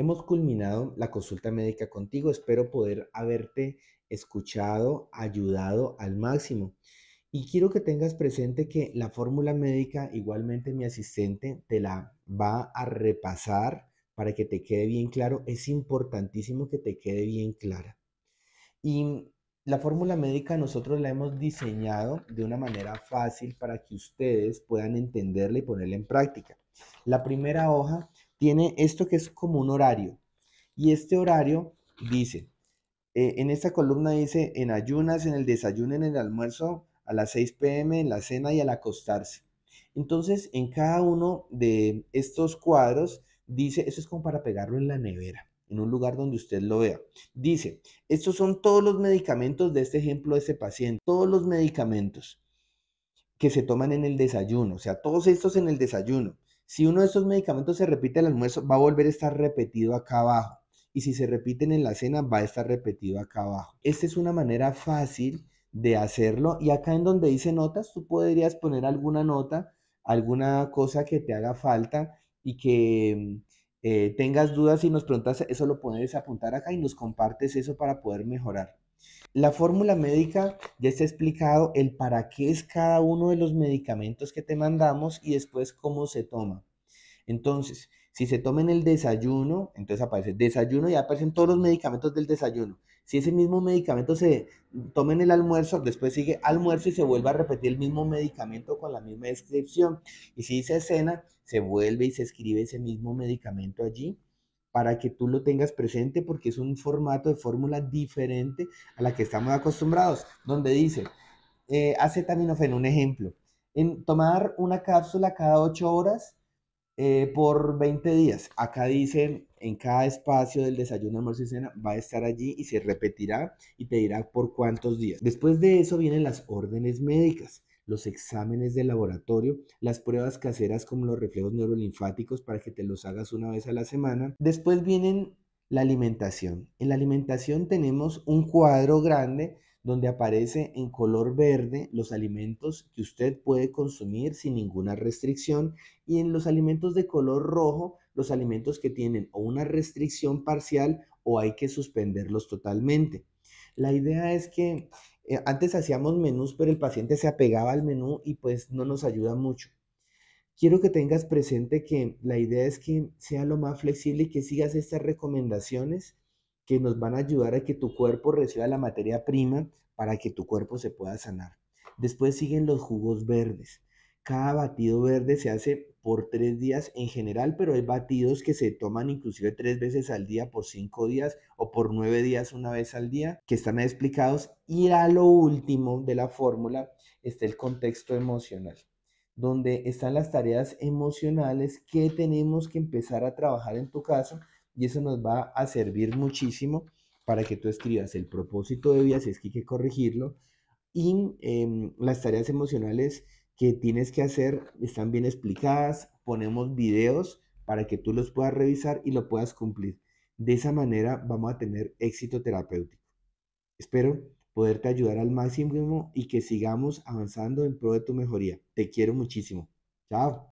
Hemos culminado la consulta médica contigo. Espero poder haberte escuchado, ayudado al máximo. Y quiero que tengas presente que la fórmula médica, igualmente mi asistente te la va a repasar para que te quede bien claro. Es importantísimo que te quede bien clara. Y la fórmula médica nosotros la hemos diseñado de una manera fácil para que ustedes puedan entenderla y ponerla en práctica. La primera hoja tiene esto que es como un horario. Y este horario dice, eh, en esta columna dice, en ayunas, en el desayuno, en el almuerzo, a las 6 pm, en la cena y al acostarse. Entonces, en cada uno de estos cuadros dice, eso es como para pegarlo en la nevera en un lugar donde usted lo vea. Dice, estos son todos los medicamentos de este ejemplo de este paciente, todos los medicamentos que se toman en el desayuno, o sea, todos estos en el desayuno. Si uno de estos medicamentos se repite el almuerzo, va a volver a estar repetido acá abajo. Y si se repiten en la cena, va a estar repetido acá abajo. Esta es una manera fácil de hacerlo. Y acá en donde dice notas, tú podrías poner alguna nota, alguna cosa que te haga falta y que eh, tengas dudas y nos preguntas, eso lo puedes apuntar acá y nos compartes eso para poder mejorar. La fórmula médica ya está explicado el para qué es cada uno de los medicamentos que te mandamos y después cómo se toma. Entonces, si se en el desayuno, entonces aparece desayuno y aparecen todos los medicamentos del desayuno. Si ese mismo medicamento se toma en el almuerzo, después sigue almuerzo y se vuelve a repetir el mismo medicamento con la misma descripción. Y si dice cena, se vuelve y se escribe ese mismo medicamento allí para que tú lo tengas presente porque es un formato de fórmula diferente a la que estamos acostumbrados, donde dice eh, un ejemplo, en tomar una cápsula cada ocho horas eh, por 20 días. Acá dicen, en cada espacio del desayuno, almuerzo y cena, va a estar allí y se repetirá y te dirá por cuántos días. Después de eso vienen las órdenes médicas los exámenes de laboratorio, las pruebas caseras como los reflejos neurolinfáticos para que te los hagas una vez a la semana. Después vienen la alimentación. En la alimentación tenemos un cuadro grande donde aparece en color verde los alimentos que usted puede consumir sin ninguna restricción y en los alimentos de color rojo los alimentos que tienen o una restricción parcial o hay que suspenderlos totalmente. La idea es que eh, antes hacíamos menús, pero el paciente se apegaba al menú y pues no nos ayuda mucho. Quiero que tengas presente que la idea es que sea lo más flexible y que sigas estas recomendaciones que nos van a ayudar a que tu cuerpo reciba la materia prima para que tu cuerpo se pueda sanar. Después siguen los jugos verdes. Cada batido verde se hace por tres días en general, pero hay batidos que se toman inclusive tres veces al día, por cinco días o por nueve días una vez al día, que están explicados. Y a lo último de la fórmula está el contexto emocional, donde están las tareas emocionales que tenemos que empezar a trabajar en tu caso y eso nos va a servir muchísimo para que tú escribas el propósito de vida, si es que hay que corregirlo, y em, las tareas emocionales que tienes que hacer están bien explicadas, ponemos videos para que tú los puedas revisar y lo puedas cumplir. De esa manera vamos a tener éxito terapéutico. Espero poderte ayudar al máximo y que sigamos avanzando en pro de tu mejoría. Te quiero muchísimo. Chao.